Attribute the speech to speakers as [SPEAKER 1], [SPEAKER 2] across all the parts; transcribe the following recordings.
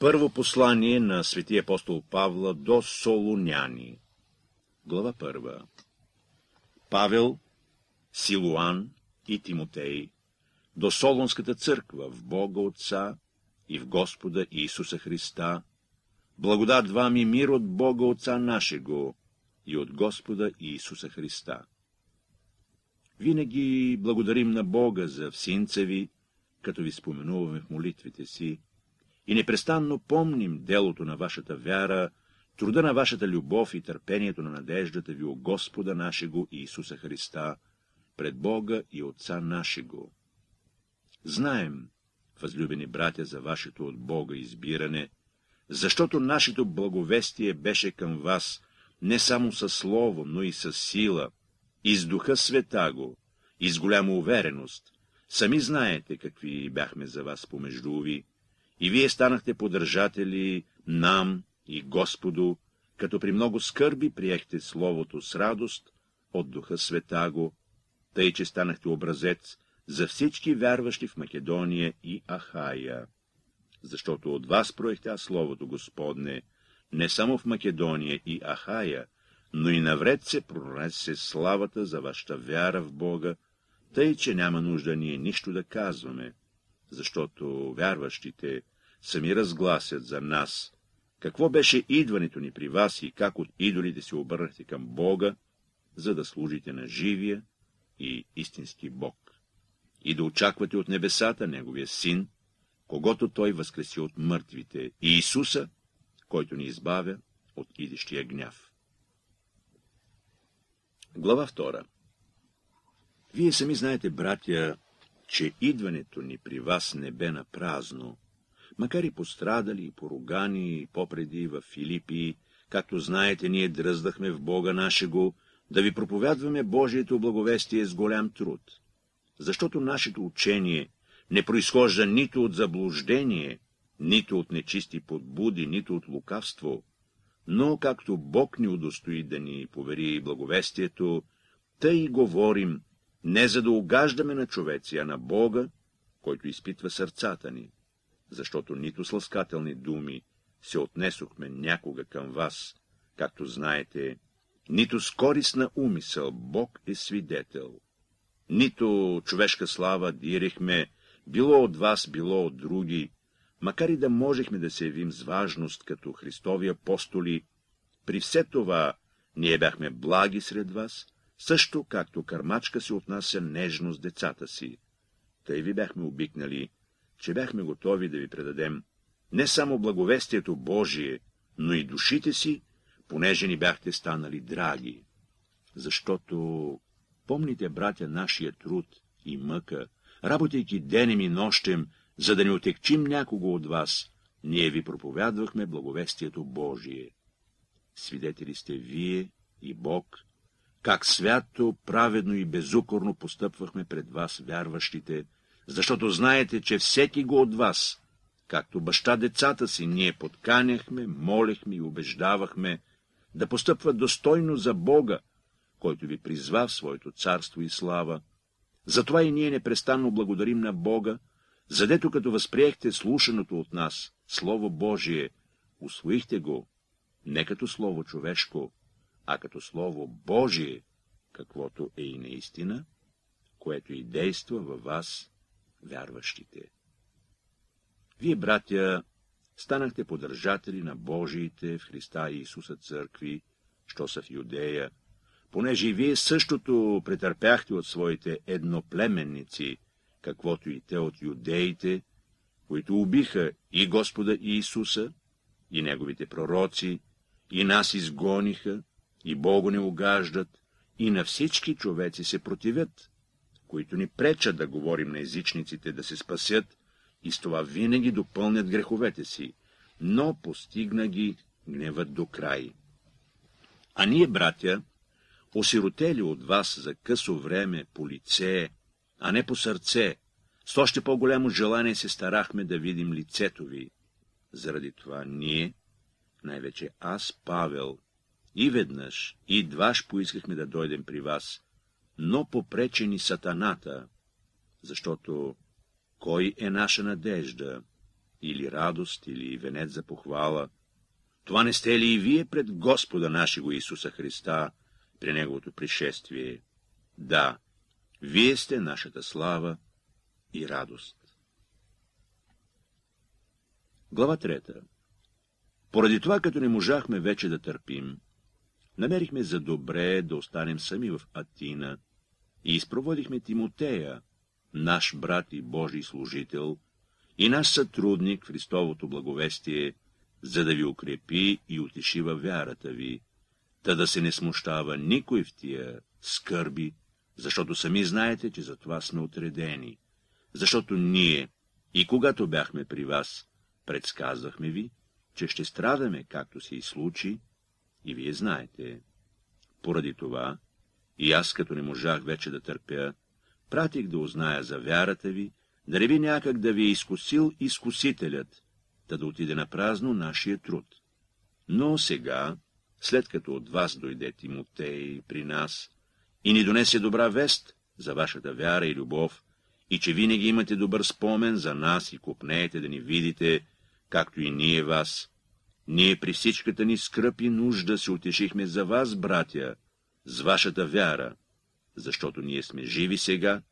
[SPEAKER 1] Първо послание на светия апостол Павла до Солоняни. Глава първа. Павел, Силуан и Тимотей до Солонската църква в Бога Отца и в Господа Исуса Христа, благодат вам и мир от Бога Отца нашего и от Господа Исуса Христа. Винаги благодарим на Бога за всинца ви, като ви споменуваме в молитвите си, и непрестанно помним делото на вашата вяра, труда на вашата любов и търпението на надеждата ви, о Господа нашего Иисуса Христа, пред Бога и Отца нашего. Знаем, възлюбени братя, за вашето от Бога избиране, защото нашето благовестие беше към вас не само със слово, но и с сила, и с духа света го, и с голяма увереност. Сами знаете какви бяхме за вас помежду ви, и вие станахте поддържатели нам и Господу, като при много скърби приехте Словото с радост от Духа Света го, тъй че станахте образец за всички вярващи в Македония и Ахая. Защото от вас проехтя Словото Господне, не само в Македония и Ахая, но и навред се пронесе славата за вашата вяра в Бога, тъй, че няма нужда ние нищо да казваме защото вярващите сами разгласят за нас какво беше идването ни при вас и как от идолите се обърнахте към Бога, за да служите на живия и истински Бог, и да очаквате от небесата Неговия Син, когато Той възкреси от мъртвите, и Исуса, който ни избавя от идещия гняв. Глава 2 Вие сами знаете, братя, че идването ни при вас не бе на празно, макар и пострадали, и поругани, и попреди в Филипии, както знаете, ние дръздахме в Бога нашего, да ви проповядваме Божието благовестие с голям труд. Защото нашето учение не произхожда нито от заблуждение, нито от нечисти подбуди, нито от лукавство, но както Бог ни удостои да ни повери благовестието, тъй говорим, не за да угаждаме на човеци, а на Бога, който изпитва сърцата ни, защото нито с ласкателни думи се отнесохме някога към вас, както знаете, нито с корисна умисъл Бог е свидетел, нито човешка слава дирихме, било от вас, било от други, макар и да можехме да се явим с важност като Христови апостоли, при все това ние бяхме благи сред вас, също както кърмачка се отнася нежно с децата си. Тъй ви бяхме обикнали, че бяхме готови да ви предадем не само благовестието Божие, но и душите си, понеже ни бяхте станали драги. Защото помните, братя, нашия труд и мъка, работейки денем и нощем, за да не отекчим някого от вас, ние ви проповядвахме благовестието Божие. Свидетели сте вие и Бог, как свято, праведно и безукорно постъпвахме пред вас, вярващите, защото знаете, че всеки го от вас, както баща децата си, ние подканяхме, молехме и убеждавахме да постъпва достойно за Бога, който ви призва в своето царство и слава. Затова и ние непрестанно благодарим на Бога, задето като възприехте слушаното от нас, Слово Божие, усвоихте го, не като Слово човешко, а като Слово Божие, каквото е и наистина, което и действа във вас, вярващите. Вие, братя, станахте подържатели на Божиите в Христа Иисуса църкви, що са в Юдея, понеже и вие същото претърпяхте от своите едноплеменници, каквото и те от юдеите, които убиха и Господа Иисуса, и Неговите пророци, и нас изгониха, и Богу не угаждат, и на всички човеци се противят, които ни пречат да говорим на езичниците да се спасят и с това винаги допълнят греховете си, но постигна ги гневът до край. А ние, братя, осиротели от вас за късо време по лице, а не по сърце, с още по-голямо желание се старахме да видим лицето ви. Заради това ние, най-вече аз, Павел, и веднъж, и дваш поискахме да дойдем при вас, но попрече ни сатаната, защото кой е наша надежда, или радост, или венец за похвала? Това не сте ли и вие пред Господа нашего Исуса Христа при Неговото пришествие? Да, вие сте нашата слава и радост. Глава трета Поради това, като не можахме вече да търпим, намерихме за добре да останем сами в Атина и изпроводихме Тимотея, наш брат и Божий служител, и наш сътрудник в Христовото благовестие, за да ви укрепи и утеши във вярата ви, та да се не смущава никой в тия скърби, защото сами знаете, че за това сме отредени, защото ние, и когато бяхме при вас, предсказахме ви, че ще страдаме, както се и случи, и вие знаете. Поради това и аз, като не можах вече да търпя, пратих да узная за вярата ви, да не би някак да ви е изкусил изкусителят, да да отиде на празно нашия труд. Но сега, след като от вас дойде Тимотей при нас и ни донесе добра вест за вашата вяра и любов, и че винаги имате добър спомен за нас и купнеете да ни видите, както и ние вас, ние при всичката ни скръпи нужда се утешихме за вас, братя, с вашата вяра, защото ние сме живи сега,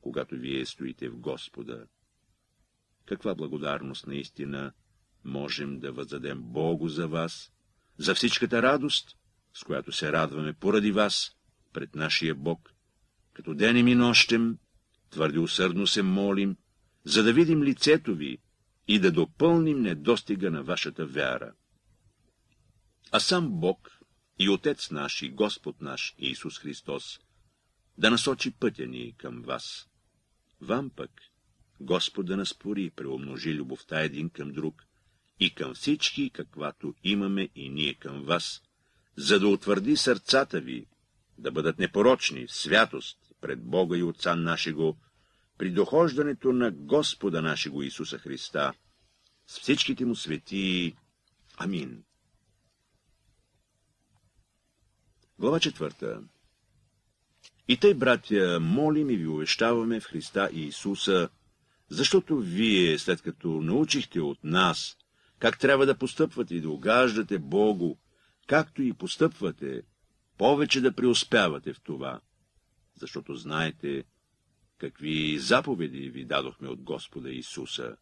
[SPEAKER 1] когато вие стоите в Господа. Каква благодарност наистина можем да въздадем Богу за вас, за всичката радост, с която се радваме поради вас, пред нашия Бог, като денем и нощем, твърде усърдно се молим, за да видим лицето ви и да допълним недостига на вашата вяра а сам Бог и Отец наш и Господ наш Иисус Христос да насочи пътя ни към вас. Вам пък Господ да наспори и преумножи любовта един към друг и към всички, каквато имаме и ние към вас, за да утвърди сърцата ви, да бъдат непорочни в святост пред Бога и Отца нашего, при дохождането на Господа нашего Исуса Христа, с всичките му свети. Амин. Глава 4. И тъй, братя, молим и ви увещаваме в Христа и Исуса, защото вие, след като научихте от нас, как трябва да постъпвате и да угаждате Богу, както и постъпвате, повече да преуспявате в това, защото знаете какви заповеди ви дадохме от Господа Исуса.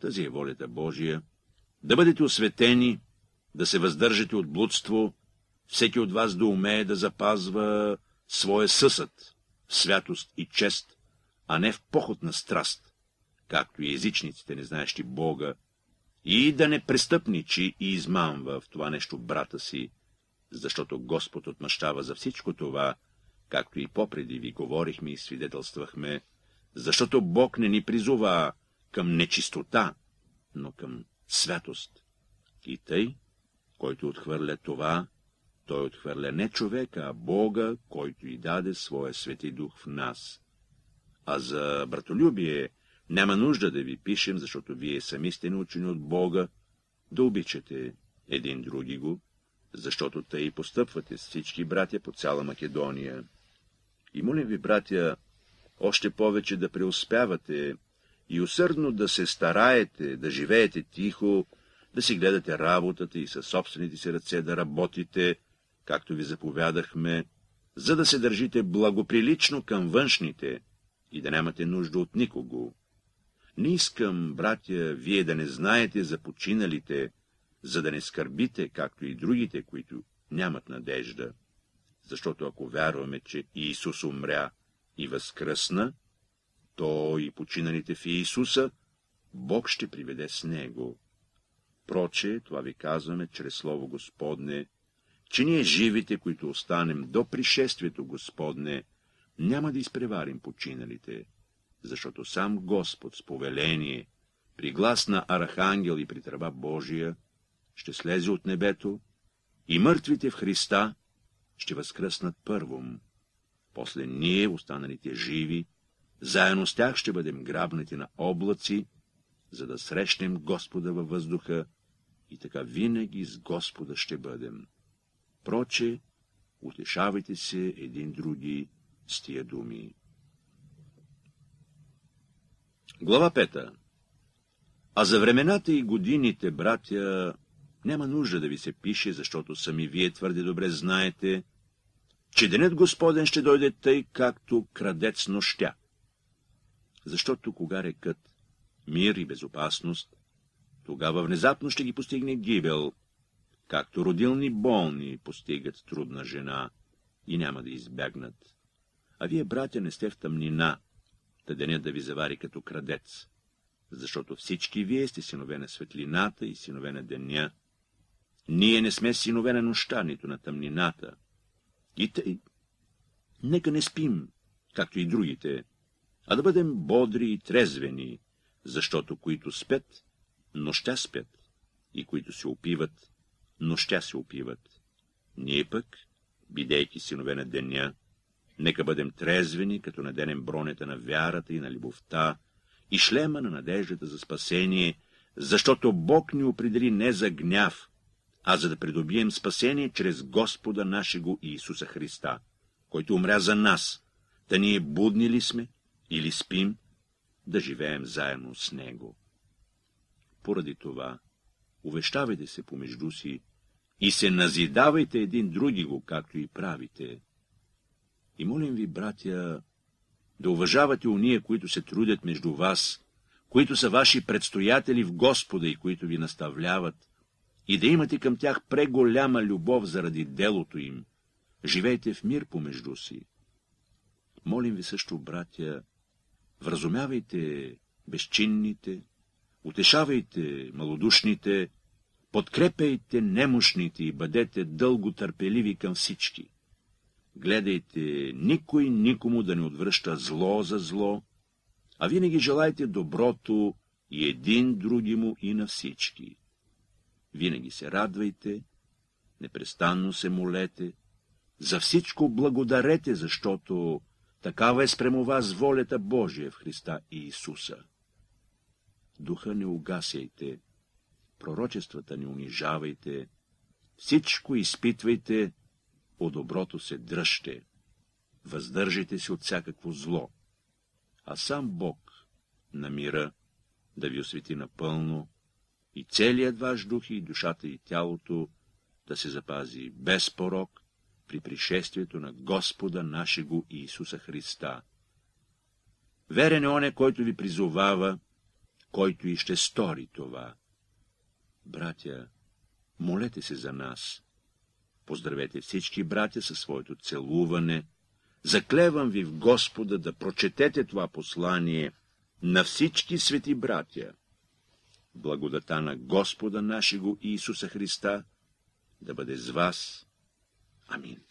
[SPEAKER 1] Тази е волята Божия, да бъдете осветени, да се въздържате от блудство, всеки от вас да умее да запазва своя съсът святост и чест, а не в поход на страст, както и езичниците, не знаещи Бога, и да не престъпничи и измамва в това нещо брата си, защото Господ отмъщава за всичко това, както и попреди ви говорихме и свидетелствахме, защото Бог не ни призова към нечистота, но към святост. И тъй, който отхвърля това, той отхвърля не човека, а Бога, който и даде своя свети дух в нас. А за братолюбие няма нужда да ви пишем, защото вие сами сте научени от Бога да обичате един други го, защото тъй постъпвате с всички братя по цяла Македония. И молим ви, братя, още повече да преуспявате и усърдно да се стараете, да живеете тихо, да си гледате работата и със собствените си ръце да работите, както ви заповядахме, за да се държите благоприлично към външните и да нямате нужда от никого. Не искам, братя, вие да не знаете за починалите, за да не скърбите, както и другите, които нямат надежда. Защото ако вярваме, че Иисус умря и възкръсна, то и починалите в Иисуса, Бог ще приведе с Него. Проче, това ви казваме чрез Слово Господне, че ние живите, които останем до пришествието Господне, няма да изпреварим починалите, защото сам Господ с повеление, при глас на Архангел и при тръба Божия, ще слезе от небето и мъртвите в Христа ще възкръснат първом. После ние, останалите живи, заедно с тях ще бъдем грабнати на облаци, за да срещнем Господа във въздуха и така винаги с Господа ще бъдем. Проче, утешавайте се един други с тия думи. Глава пета А за времената и годините, братя, няма нужда да ви се пише, защото сами вие твърде добре знаете, че денят Господен ще дойде тъй, както крадец нощя. Защото кога рекът мир и безопасност, тогава внезапно ще ги постигне гибел — както родилни болни постигат трудна жена и няма да избягнат. А вие, братя, не сте в тъмнина, да деня да ви завари като крадец, защото всички вие сте синове на светлината и синове на деня. Ние не сме синове на нощта, нито на тъмнината. И тъй, нека не спим, както и другите, а да бъдем бодри и трезвени, защото които спят, нощта спят, и които се опиват, нощя се опиват. Ние пък, бидейки синове на деня, нека бъдем трезвени, като наденем бронята на вярата и на любовта и шлема на надеждата за спасение, защото Бог ни определи не за гняв, а за да придобием спасение чрез Господа нашего Иисуса Христа, който умря за нас, да ние будни ли сме или спим, да живеем заедно с Него. Поради това, увещавайте се помежду си и се назидавайте един други го, както и правите. И молим ви, братя, да уважавате уния, които се трудят между вас, които са ваши предстоятели в Господа и които ви наставляват, и да имате към тях преголяма любов заради делото им. Живейте в мир помежду си. Молим ви също, братя, вразумявайте безчинните, утешавайте малодушните, Подкрепяйте немощните и бъдете дълго търпеливи към всички. Гледайте никой никому да не отвръща зло за зло, а винаги желайте доброто и един другиму и на всички. Винаги се радвайте, непрестанно се молете, за всичко благодарете, защото такава е спрямо вас волята Божия в Христа и Исуса. Духа не угасяйте, пророчествата не унижавайте, всичко изпитвайте, по доброто се дръжте, въздържите се от всякакво зло, а сам Бог намира да ви освети напълно и целият ваш дух и душата и тялото да се запази без порок при пришествието на Господа нашего Иисуса Христа. Верен е Оне, който ви призовава, който и ще стори това. Братя, молете се за нас. Поздравете всички братя със своето целуване. Заклевам ви в Господа да прочетете това послание на всички свети братя. Благодата на Господа нашего Иисуса Христа да бъде с вас. Амин.